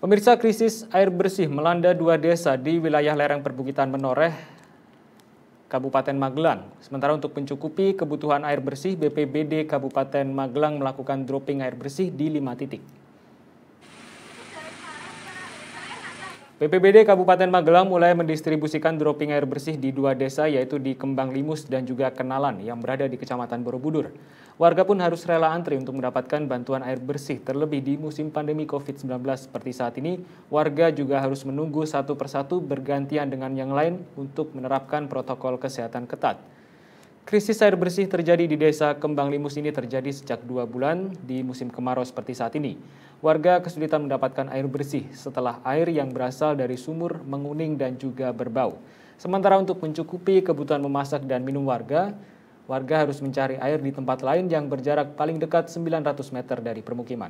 Pemirsa krisis air bersih melanda dua desa di wilayah lereng perbukitan Menoreh, Kabupaten Magelang. Sementara untuk mencukupi kebutuhan air bersih, BPBD Kabupaten Magelang melakukan dropping air bersih di lima titik. PPBD Kabupaten Magelang mulai mendistribusikan dropping air bersih di dua desa yaitu di Kembang Limus dan juga Kenalan yang berada di Kecamatan Borobudur. Warga pun harus rela antri untuk mendapatkan bantuan air bersih terlebih di musim pandemi COVID-19 seperti saat ini. Warga juga harus menunggu satu persatu bergantian dengan yang lain untuk menerapkan protokol kesehatan ketat. Krisis air bersih terjadi di desa Kembang Limus ini terjadi sejak dua bulan di musim kemarau seperti saat ini. Warga kesulitan mendapatkan air bersih setelah air yang berasal dari sumur menguning dan juga berbau. Sementara untuk mencukupi kebutuhan memasak dan minum warga, warga harus mencari air di tempat lain yang berjarak paling dekat 900 meter dari permukiman.